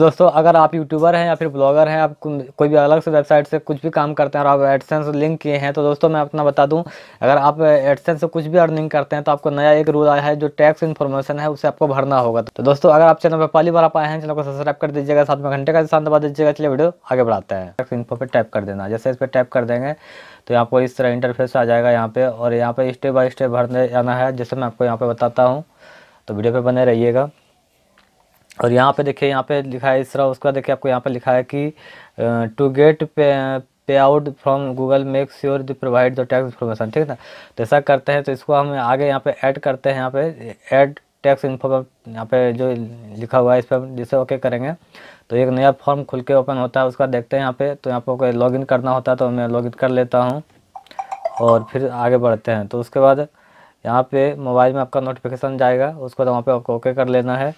दोस्तों अगर आप यूट्यूबर हैं या फिर ब्लॉगर हैं आप कोई भी अलग से वेबसाइट से कुछ भी काम करते हैं और आप एडसेंस लिंक किए हैं तो दोस्तों मैं अपना बता दूं अगर आप एडसेंस से कुछ भी अर्निंग करते हैं तो आपको नया एक रूल आया है जो टैक्स इन्फॉर्मेशन है उसे आपको भरना होगा तो दोस्तों अगर आप चैनल पर पहली बार आप आए हैं चैनल को सब्सक्राइब कर दीजिएगा साथ में घंटे का निशान दबा दीजिएगा चलिए वीडियो आगे बढ़ाते हैं टैक्स इन्फो पर टाइप कर देना जैसे इस पर टाइप कर देंगे तो यहाँ पर इस तरह इंटरफेस आ जाएगा यहाँ पर और यहाँ पर स्टेप बाई स्टेप भरने जाना है जैसे मैं आपको यहाँ पर बताता हूँ तो वीडियो पर बने रहिएगा और यहाँ पे देखिए यहाँ पे लिखा है इस तरह उसका देखिए आपको यहाँ पे लिखा है कि to get pay pay out from Google make sure the provide the tax information ठीक है ना तो ऐसा करते हैं तो इसको हम आगे यहाँ पे ऐड करते हैं यहाँ पे ऐड टैक्स इन्फो यहाँ पे जो लिखा हुआ है इस पर हम जिसे ओके करेंगे तो एक नया फॉर्म खुल के ओपन होता है उसका देखते हैं यहाँ पे तो यहाँ पर इन करना होता है तो मैं इन कर लेता हूँ और फिर आगे बढ़ते हैं तो उसके बाद यहाँ पे मोबाइल में आपका नोटिफिकेशन जाएगा उसको बाद वहाँ पर आपको ओके कर लेना है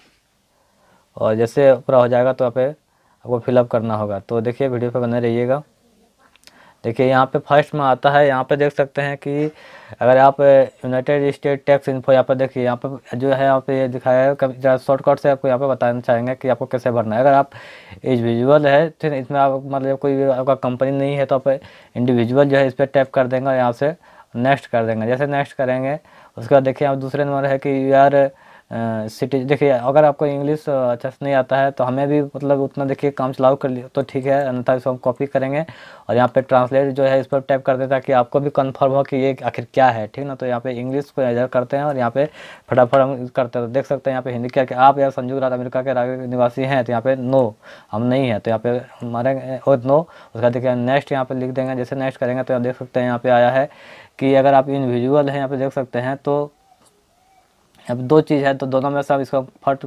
और जैसे पूरा हो जाएगा तो आप आपको फिलअप करना होगा तो देखिए वीडियो पे बने रहिएगा देखिए यहाँ पे फर्स्ट में आता है यहाँ पे देख सकते हैं कि अगर आप यूनाइटेड स्टेट टैक्स इन्फो यहाँ पर देखिए यहाँ पर जो है यहाँ पे ये दिखाया है कभी शॉर्टकट से आपको यहाँ पे बताना चाहेंगे कि आपको कैसे भरना है अगर आप इंडिविजुअल है फिर इसमें आप मतलब कोई आपका कंपनी नहीं है तो आप इंडिविजुअल जो है इस पर टैप कर देंगे यहाँ से नेक्स्ट कर देंगे जैसे नेक्स्ट करेंगे उसके बाद देखिए आप दूसरे नंबर है कि यू आर सिटी देखिए अगर आपको इंग्लिश अच्छा से नहीं आता है तो हमें भी मतलब उतना देखिए काम चलाओ कर लिया तो ठीक है अन्यथा इसको हम कॉपी करेंगे और यहाँ पे ट्रांसलेट जो है इस पर टाइप कर दें ताकि आपको भी कंफर्म हो कि ये आखिर क्या है ठीक ना तो यहाँ पे इंग्लिश को इधर करते हैं और यहाँ पे फटाफट हम करते हैं तो देख सकते हैं यहाँ पे हिंदी क्या कि आप या संयुक्त राज्य अमेरिका के निवासी हैं तो यहाँ पे नो हम नहीं हैं तो यहाँ पे हमारे और नो उसका देखिए नेक्स्ट यहाँ पे लिख देंगे जैसे नेक्स्ट करेंगे तो देख सकते हैं यहाँ पे आया है कि अगर आप इंडिविजुअल हैं यहाँ पे देख सकते हैं तो अब दो चीज़ है तो दोनों में से हम इसको फर्ट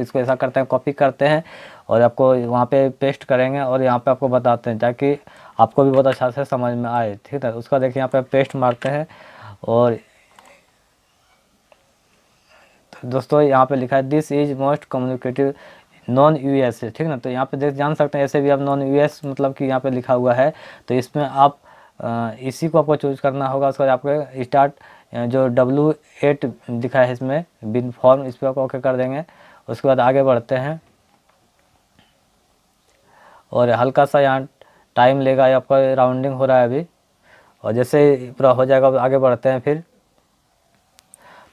इसको ऐसा करते हैं कॉपी करते हैं और आपको वहाँ पे पेस्ट करेंगे और यहाँ पे आपको बताते हैं ताकि आपको भी बहुत अच्छा से समझ में आए ठीक है उसका देखिए यहाँ पे पेस्ट मारते हैं और तो दोस्तों यहाँ पे लिखा है this is most communicative non US ठीक ना तो यहाँ पे देख जान सकते हैं ऐसे भी आप नॉन एस मतलब कि यहाँ पे लिखा हुआ है तो इसमें आप आ, इसी को आपको चूज करना होगा उसके बाद आपके स्टार्ट जो डब्लू एट दिखा है इसमें बिन फॉर्म इस पर ओके कर देंगे उसके बाद आगे बढ़ते हैं और हल्का सा यहाँ टाइम लेगा आपका राउंडिंग हो रहा है अभी और जैसे पूरा हो जाएगा आगे बढ़ते हैं फिर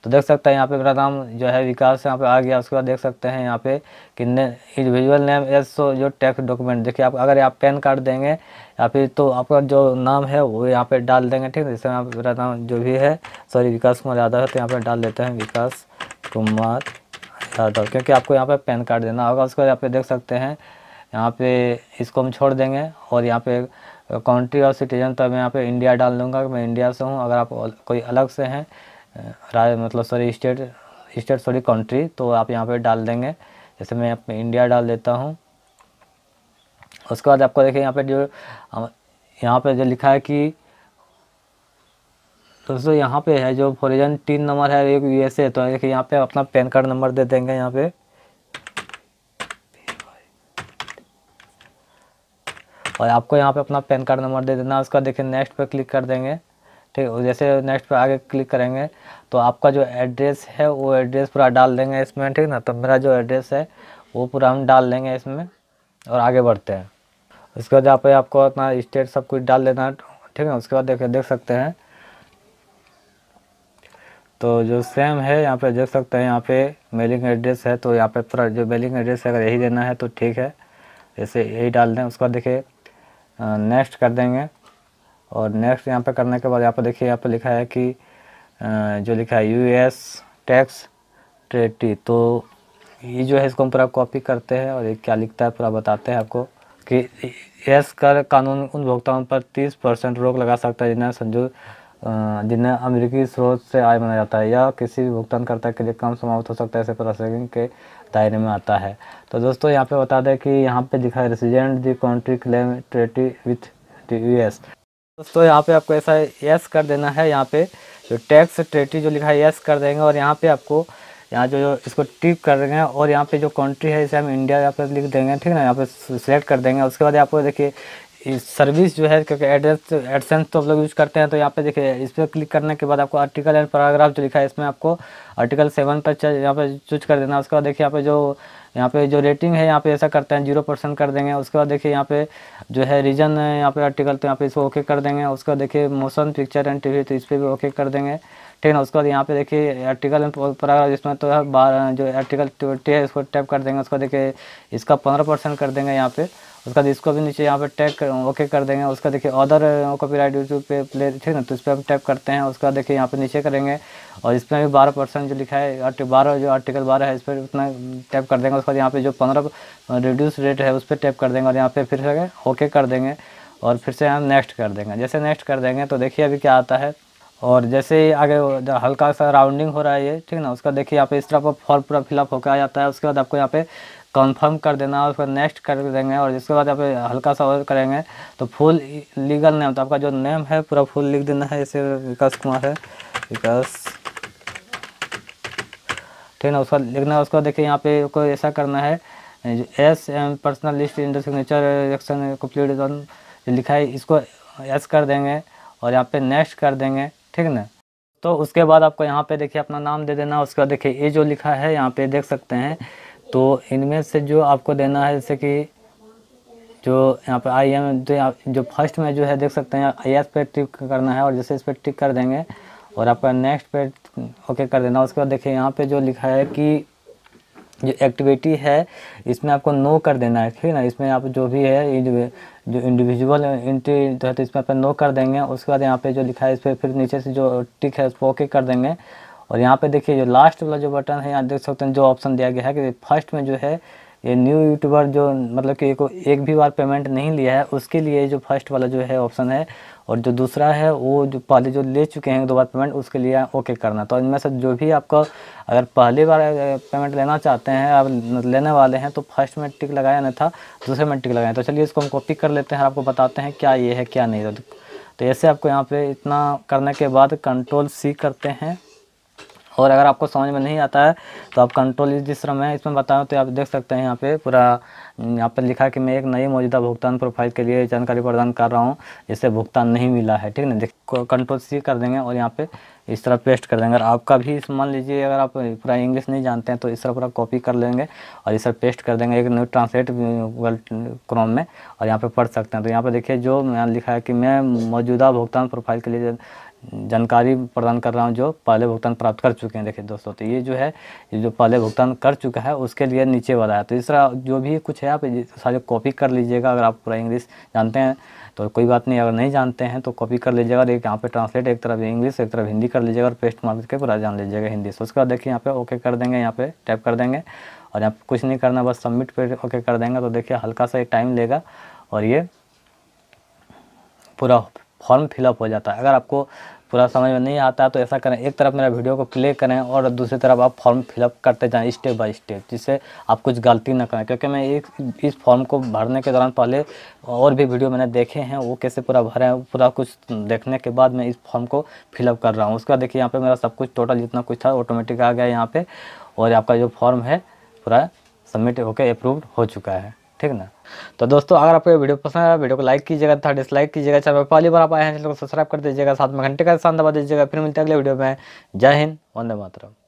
तो देख सकते हैं यहाँ पे मेरा नाम जो है विकास यहाँ पे आ गया उसके बाद देख सकते हैं यहाँ पे कि ने इंडिविजुअल नेम एज सो जो टैक्स डॉक्यूमेंट देखिए आप अगर आप पैन कार्ड देंगे या फिर तो आपका जो नाम है वो यहाँ पे डाल देंगे ठीक है जैसे यहाँ पर मेरा नाम जो भी है सॉरी विकास कुमार यादव है तो यहाँ पर डाल देते हैं विकास कुमार यादव क्योंकि आपको यहाँ पर पैन कार्ड देना होगा उसके बाद यहाँ पे देख सकते हैं यहाँ पे इसको हम छोड़ देंगे और यहाँ पे कंट्री और सिटीजन तो मैं यहाँ पे इंडिया डाल दूँगा मैं इंडिया से हूँ अगर आप कोई अलग से हैं मतलब sorry state state sorry country तो आप यहाँ पे डाल देंगे जैसे मैं यहाँ इंडिया डाल देता हूँ उसके बाद आपको देखिए यहाँ पे जो यहाँ पे जो लिखा है कि दोस्तों यहाँ पे है जो फॉरिजन तीन नंबर है एक यूएसए तो देखिए यहाँ पे अपना पैन कार्ड नंबर दे देंगे यहाँ पे और आपको यहाँ पे अपना पैन कार्ड नंबर दे देना उसका देखिए नेक्स्ट पे क्लिक कर देंगे ठीक है जैसे नेक्स्ट पे आगे क्लिक करेंगे तो आपका जो एड्रेस है वो एड्रेस पूरा डाल देंगे इसमें ठीक ना तो मेरा जो एड्रेस है वो पूरा हम डाल देंगे इसमें और आगे बढ़ते हैं उसके बाद यहाँ पे आपको अपना स्टेट सब कुछ डाल देना ठीक है उसके बाद देख देख सकते हैं तो जो सेम है यहाँ पे देख सकते हैं यहाँ पे मेलिंग एड्रेस है तो यहाँ पे पूरा जो मेलिंग एड्रेस है अगर यही देना है तो ठीक है जैसे यही डाल दें उसके बाद देखिए नेक्स्ट कर देंगे और नेक्स्ट यहाँ पे करने के बाद यहाँ पे देखिए यहाँ पे लिखा है कि जो लिखा है यूएस टैक्स ट्रेटी तो ये जो है इसको हम पूरा कॉपी करते हैं और ये क्या लिखता है पूरा बताते हैं आपको कि यस कर कानून उन भुगतानों पर 30 परसेंट रोक लगा सकता है जिन्हें संजू जिन्हें अमेरिकी स्रोत से आय माना जाता है या किसी भी भुगतानकर्ता के लिए कम समाप्त हो सकता है ऐसे प्रोसेसिंग के दायरे में आता है तो दोस्तों यहाँ पे बता दें कि यहाँ पे लिखा है resident the country claim treaty with the U S दोस्तों यहाँ पे आपको ऐसा यस कर देना है यहाँ पे जो टैक्स ट्रेटी जो लिखा है यस कर देंगे और यहाँ पे आपको यहाँ जो, जो इसको टिप कर देंगे और यहाँ पे जो कंट्री है इसे हम इंडिया यहाँ पे लिख देंगे ठीक है ना यहाँ पे सिलेक्ट कर देंगे उसके बाद आपको देखिए सर्विस जो है क्योंकि एड्रेस एडसेंस तो आप लोग यूज़ करते हैं तो यहाँ पे देखिए इस पर क्लिक करने के बाद आपको आर्टिकल एंड पैराग्राफ जो लिखा है इसमें आपको आर्टिकल सेवन पर यहाँ पे चूज कर देना उसके बाद देखिए यहाँ पे जो यहाँ पे जो रेटिंग है यहाँ पे ऐसा करते हैं जीरो परसेंट कर देंगे उसके बाद देखिए यहाँ पे जो है रीजन है यहाँ पे आर्टिकल तो यहाँ पे इसको ओके कर देंगे उसके बाद देखिए मोशन पिक्चर एंड टी तो इस पर भी ओके कर देंगे ठीक है ना उसके बाद यहाँ पे देखिए आर्टिकल पैराग्राफ जिसमें तो बारह बार जो आर्टिकल ट्वेंटी है इसको टैप कर देंगे उसको देखिए इसका पंद्रह परसेंट कर देंगे यहाँ पे उसका इसको भी नीचे यहाँ पे टैग ओके कर देंगे उसका देखिए अदर कॉपी राइट यूट्यूब पे प्ले ठीक है ना तो इस पर हम टैप करते हैं उसका देखिए यहाँ पे नीचे करेंगे और इसमें भी बारह परसेंट जो लिखा है बारह जो आर्टिकल बारह है इस पर उतना टैप कर देंगे उसके बाद यहाँ पे जो पंद्रह रिड्यूस रेट है उस पर टैप कर देंगे और यहाँ पे फिर से ओके कर देंगे और फिर से हम नेक्स्ट कर देंगे जैसे नेक्स्ट कर देंगे तो देखिए अभी क्या आता है और जैसे आगे हल्का सा राउंडिंग हो रहा है ये ठीक ना उसका देखिए यहाँ पे इस तरह पर फॉर्म पूरा फिलअप होकर आ जाता है उसके बाद आपको यहाँ पे कंफर्म कर देना और उसका नेक्स्ट कर देंगे और जिसके बाद यहाँ पे हल्का सा और करेंगे तो फुल लीगल नेम तो आपका जो नेम है पूरा फुल लिख देना है जैसे विकास कुमार है विकास ठीक ना उसका लिखना है उसको देखिए यहाँ पे को ऐसा करना है S M personal list under signature action complete लिखा है इसको एस कर देंगे और यहाँ पे नेक्स्ट कर देंगे ठीक ना तो उसके बाद आपको यहाँ पे देखिए अपना नाम दे देना उसके बाद देखिए ये जो लिखा है यहाँ पे देख सकते हैं तो इनमें से जो आपको देना है जैसे कि जो यहाँ पर आई एम जो फर्स्ट में जो है देख सकते हैं आई एस पे टिक करना है और जैसे इस पर टिक कर देंगे और आपका नेक्स्ट पे ओके कर देना उसके बाद देखिए यहाँ पे जो लिखा है कि जो एक्टिविटी है इसमें आपको नो कर देना है ठीक है ना इसमें आप जो भी है जो इंडिविजुअल एंट्री जो है तो इसमें आप नो कर देंगे उसके बाद यहाँ पे जो लिखा है इस पर फिर नीचे से जो टिक है उसको ओके कर देंगे और यहाँ पे देखिए जो लास्ट वाला जो बटन है यहाँ देख सकते हैं जो ऑप्शन दिया गया है कि फर्स्ट में जो है ये न्यू यूट्यूबर जो मतलब कि एक, एक भी बार पेमेंट नहीं लिया है उसके लिए जो फर्स्ट वाला जो है ऑप्शन है और जो दूसरा है वो जो पहले जो ले चुके हैं दो बार पेमेंट उसके लिए ओके करना तो इनमें से जो भी आपको अगर पहली बार पेमेंट लेना चाहते हैं आप लेने वाले हैं तो फर्स्ट में टिक लगाया नहीं था दूसरे में टिक लगाया तो चलिए इसको हम कॉपी कर लेते हैं आपको बताते हैं क्या ये है क्या नहीं तो, तो ऐसे आपको यहाँ पर इतना करने के बाद कंट्रोल सी करते हैं और अगर आपको समझ में नहीं आता है तो आप कंट्रोल e जिस तरह मैं इसमें बताऊँ तो आप देख सकते हैं यहाँ पे पूरा हम्म, यहाँ पर लिखा कि मैं एक नई मौजूदा भुगतान प्रोफाइल के लिए जानकारी प्रदान कर रहा हूँ जिससे भुगतान नहीं मिला है ठीक ना कंट्रोल सी कर देंगे और यहाँ पे इस तरह पेस्ट कर देंगे अगर आपका भी मान लीजिए अगर आप पूरा इंग्लिश नहीं जानते हैं तो इस तरह पूरा कॉपी कर लेंगे और इस तरह पेस्ट कर देंगे एक न्यू ट्रांसलेट गूगल क्रोम में और यहाँ पे पढ़ सकते हैं तो यहाँ पे देखिए जो मैंने लिखा है कि मैं मौजूदा भुगतान प्रोफाइल के लिए जानकारी प्रदान कर रहा हूँ जो पहले भुगतान प्राप्त कर चुके हैं देखिए दोस्तों तो ये जो है ये जो पहले भुगतान कर चुका है उसके लिए नीचे वाला है तो इस तरह जो भी कुछ है आप सारे कॉपी कर लीजिएगा अगर आप पूरा इंग्लिश जानते हैं तो कोई बात नहीं अगर नहीं जानते हैं तो कॉपी कर लीजिएगा एक यहाँ पे ट्रांसलेट एक तरफ इंग्लिश एक तरफ हिंदी कर लीजिएगा और पेस्ट मार के पूरा जान लीजिएगा हिंदी से उसके बाद देखिए यहाँ पे ओके कर देंगे यहाँ पे टैप कर देंगे और यहाँ कुछ नहीं करना बस सबमिट पे ओके कर देंगे तो देखिए हल्का सा एक टाइम लेगा और ये पूरा फॉर्म फिलअप हो जाता है अगर आपको पूरा समझ में नहीं आता तो ऐसा करें एक तरफ मेरा वीडियो को प्ले करें और दूसरी तरफ आप फॉर्म फिलअप करते जाएं स्टेप बाय स्टेप जिससे आप कुछ गलती ना करें क्योंकि मैं एक इस फॉर्म को भरने के दौरान पहले और भी वीडियो मैंने देखे हैं वो कैसे पूरा भरे हैं पूरा कुछ देखने के बाद मैं इस फॉर्म को फिलअप कर रहा हूँ उसका देखिए यहाँ पर मेरा सब कुछ टोटल जितना कुछ था ऑटोमेटिक आ गया यहाँ पर और आपका जो फॉर्म है पूरा सबमिट होकर अप्रूव हो चुका है ठीक ना तो दोस्तों अगर आपको वीडियो पसंद आया वीडियो को लाइक कीजिएगा था डिसलाइक कीजिएगा चैनल पहली बार आप आए हैं चैनल को सब्सक्राइब कर दीजिएगा साथ में घंटे का स्थान दबा दीजिएगा फिर मिलते हैं अगले वीडियो में जय हिंद वंदे मातरम